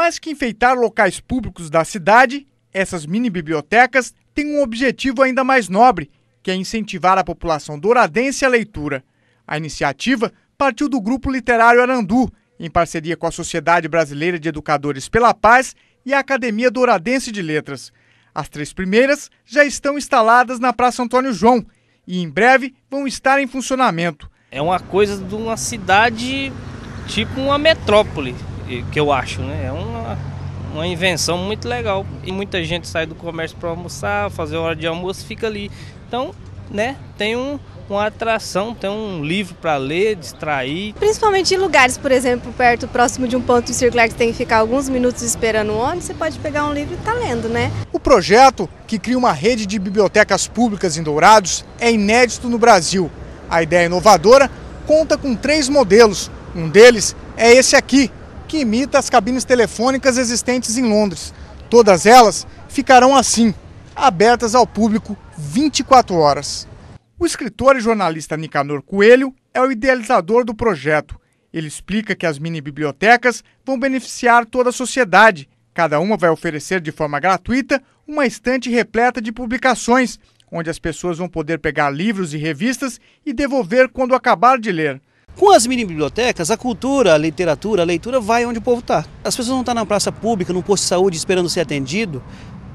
mais que enfeitar locais públicos da cidade, essas mini bibliotecas têm um objetivo ainda mais nobre, que é incentivar a população douradense à leitura. A iniciativa partiu do Grupo Literário Arandu, em parceria com a Sociedade Brasileira de Educadores pela Paz e a Academia Douradense de Letras. As três primeiras já estão instaladas na Praça Antônio João e em breve vão estar em funcionamento. É uma coisa de uma cidade tipo uma metrópole que eu acho, né? É uma, uma invenção muito legal. E muita gente sai do comércio para almoçar, fazer hora de almoço, fica ali. Então, né, tem um, uma atração, tem um livro para ler, distrair. Principalmente em lugares, por exemplo, perto, próximo de um ponto circular que tem que ficar alguns minutos esperando o ônibus, você pode pegar um livro e estar tá lendo, né? O projeto, que cria uma rede de bibliotecas públicas em Dourados, é inédito no Brasil. A ideia inovadora conta com três modelos. Um deles é esse aqui, que imita as cabines telefônicas existentes em Londres. Todas elas ficarão assim, abertas ao público 24 horas. O escritor e jornalista Nicanor Coelho é o idealizador do projeto. Ele explica que as mini bibliotecas vão beneficiar toda a sociedade. Cada uma vai oferecer de forma gratuita uma estante repleta de publicações, onde as pessoas vão poder pegar livros e revistas e devolver quando acabar de ler. Com as mini bibliotecas, a cultura, a literatura, a leitura vai onde o povo está. As pessoas vão estar tá na praça pública, no posto de saúde, esperando ser atendido,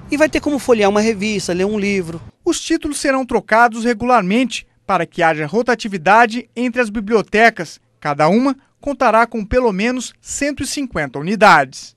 e vai ter como folhear uma revista, ler um livro. Os títulos serão trocados regularmente para que haja rotatividade entre as bibliotecas. Cada uma contará com pelo menos 150 unidades.